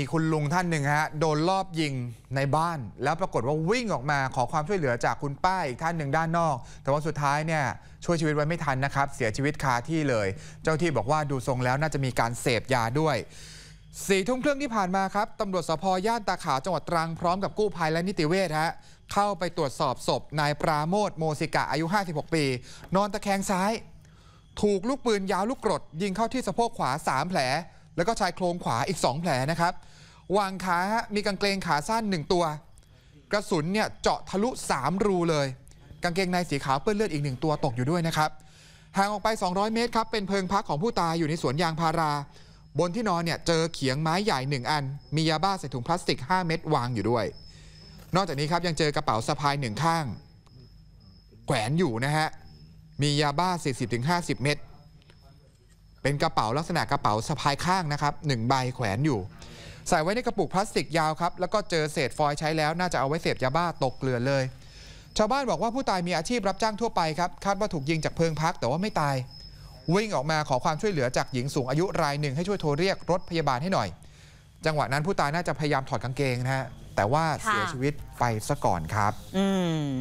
มีคุณลุงท่านหนึ่งฮะโดนลอบยิงในบ้าน แล้วปรากฏว่าวิ่งออกมาขอความช่วยเหลือจากคุณป้าอีกท่านหนึ่งด้านนอกแต่ว่าสุดท้ายเนี่ยช่วยชีวิตไว้ไม่ทันนะครับเสียชีวิตคาที่เลย เจ้าที่บอกว่าดูทรงแล้วน่าจะมีการเสพยาด้วยสี่ทุ่มครึ่งที่ผ่านมาครับตำรวจสพย่านตาขาวจังหวัดตรังพร้อมกับกู้ภัยและนิติเวชฮะเข้าไปตรวจสอบศพนายปราโมทโมสิกะอายุ 56 ปี นอนตะแคงซ้าย ถูกลูกปืนยาวลูกกรดยิงเข้าที่สะโพกขวา3แผลแล้วก็ชายโครงขวาอีก 2 แผลนะครับ วางขา มีกางเกงขาสั้น 1 ตัว กระสุนเนี่ยเจาะทะลุ 3 รูเลย กางเกงในสีขาว เปื้อนเลือดอีกหนึ่งตัวตกอยู่ด้วยนะครับห่างออกไป 200 เมตรครับเป็นเพิงพักของผู้ตายอยู่ในสวนยางพารา บนที่นอนเนี่ยเจอเขียงไม้ใหญ่ 1 อัน มียาบ้าใส่ถุงพลาสติก 5 เม็ดวางอยู่ด้วย นอกจากนี้ครับยังเจอกระเป๋าสะพายหนึ่งข้างแขวนอยู่นะฮะมียาบ้า 40-50 เม็ดเป็นกระเป๋าลักษณะกระเป๋าสะพายข้างนะครับหนึ่งใบแขวนอยู่ ใส่ไว้ในกระปุก พลาสติกยาวครับแล้วก็เจอเศษฟอยใช้แล้วน่าจะเอาไว้เสพยาบ้าตกเกลือเลย ชาวบ้านบอกว่าผู้ตายมีอาชีพรับจ้างทั่วไปครับคาดว่าถูกยิงจากเพลิงพักแต่ว่าไม่ตาย วิ่งออกมาขอความช่วยเหลือจากหญิงสูงอายุรายหนึ่งให้ช่วยโทรเรียกรถพยาบาลให้หน่อย จังหวะนั้นผู้ตายน่าจะพยายามถอดกางเกงนะฮะแต่ว่าเสียชีวิตไปซะก่อนครับ อืม